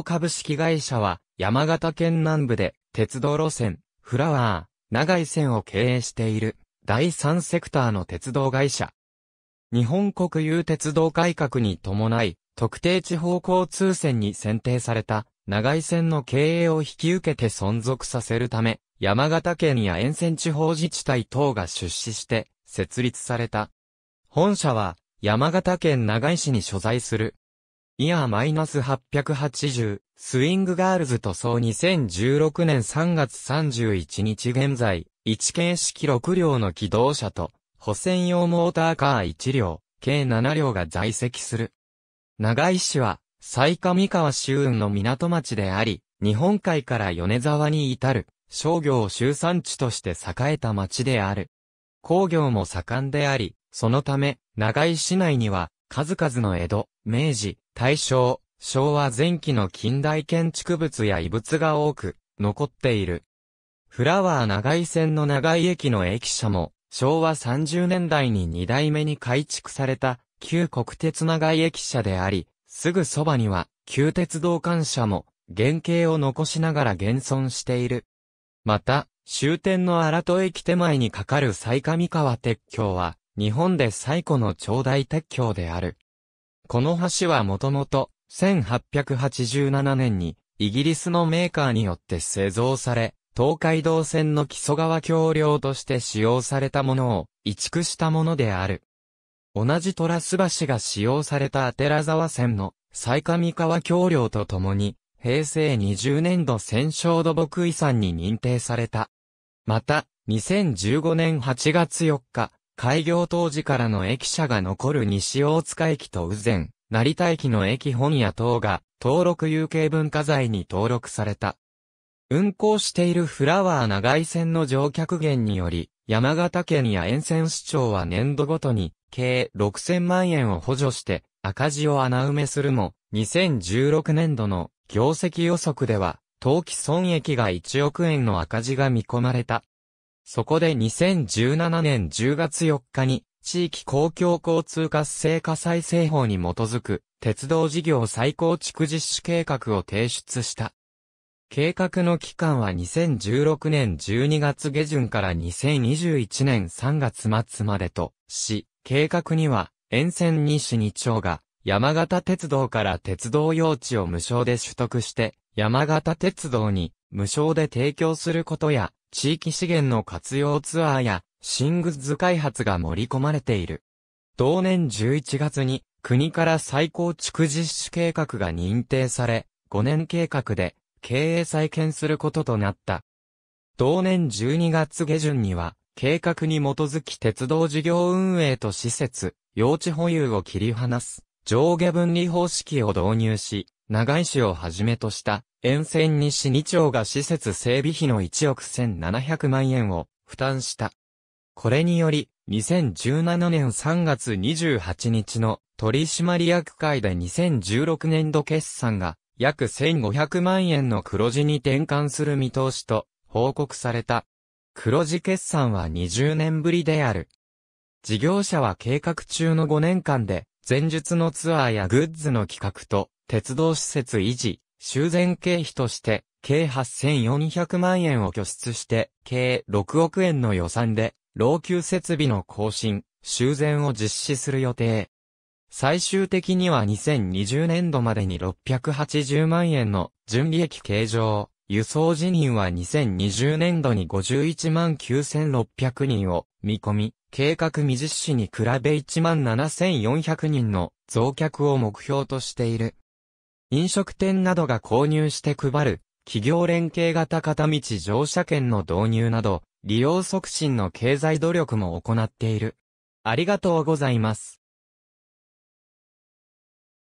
ト株式会社は、山形県南部で、鉄道路線、フラワー、長井線を経営している、第三セクターの鉄道会社。日本国有鉄道改革に伴い、特定地方交通線に選定された、長井線の経営を引き受けて存続させるため、山形県や沿線地方自治体等が出資して設立された。本社は山形県長井市に所在するイヤー -880、スイングガールズ塗装2016年3月31日現在、1形式6両の機動車と、補選用モーターカー1両、計7両が在籍する。長井市は、埼上川周運の港町であり、日本海から米沢に至る、商業集産地として栄えた町である。工業も盛んであり、そのため、長井市内には、数々の江戸、明治、大正、昭和前期の近代建築物や遺物が多く、残っている。フラワー長井線の長井駅の駅舎も、昭和30年代に2代目に改築された、旧国鉄長井駅舎であり、すぐそばには、旧鉄道館舎も、原型を残しながら現存している。また、終点の荒戸駅手前に架かる最上川鉄橋は、日本で最古の長大鉄橋である。この橋はもともと、1887年に、イギリスのメーカーによって製造され、東海道線の木曽川橋梁として使用されたものを移築したものである。同じトラス橋が使用された寺沢線の最上川橋梁とともに、平成20年度戦勝土木遺産に認定された。また、2015年8月4日、開業当時からの駅舎が残る西大塚駅と宇前、成田駅の駅本屋等が登録有形文化財に登録された。運行しているフラワー長井線の乗客源により、山形県や沿線市長は年度ごとに、計6000万円を補助して、赤字を穴埋めするも、2016年度の業績予測では、当期損益が1億円の赤字が見込まれた。そこで2017年10月4日に、地域公共交通活性化再生法に基づく、鉄道事業再構築実施計画を提出した。計画の期間は2016年12月下旬から2021年3月末までとし、計画には沿線西2町が山形鉄道から鉄道用地を無償で取得して山形鉄道に無償で提供することや地域資源の活用ツアーや、新グッズ開発が盛り込まれている。同年11月に、国から最高築実施計画が認定され、5年計画で、経営再建することとなった。同年12月下旬には、計画に基づき鉄道事業運営と施設、用地保有を切り離す、上下分離方式を導入し、長井市をはじめとした沿線西二2町が施設整備費の1億1700万円を負担した。これにより、2017年3月28日の取締役会で2016年度決算が約1500万円の黒字に転換する見通しと報告された。黒字決算は20年ぶりである。事業者は計画中の5年間で前述のツアーやグッズの企画と鉄道施設維持、修繕経費として、計8400万円を拠出して、計6億円の予算で、老朽設備の更新、修繕を実施する予定。最終的には2020年度までに680万円の準利益計上、輸送辞任は2020年度に51万9600人を見込み、計画未実施に比べ1万7400人の増客を目標としている。飲食店などが購入して配る、企業連携型片道乗車券の導入など、利用促進の経済努力も行っている。ありがとうございます。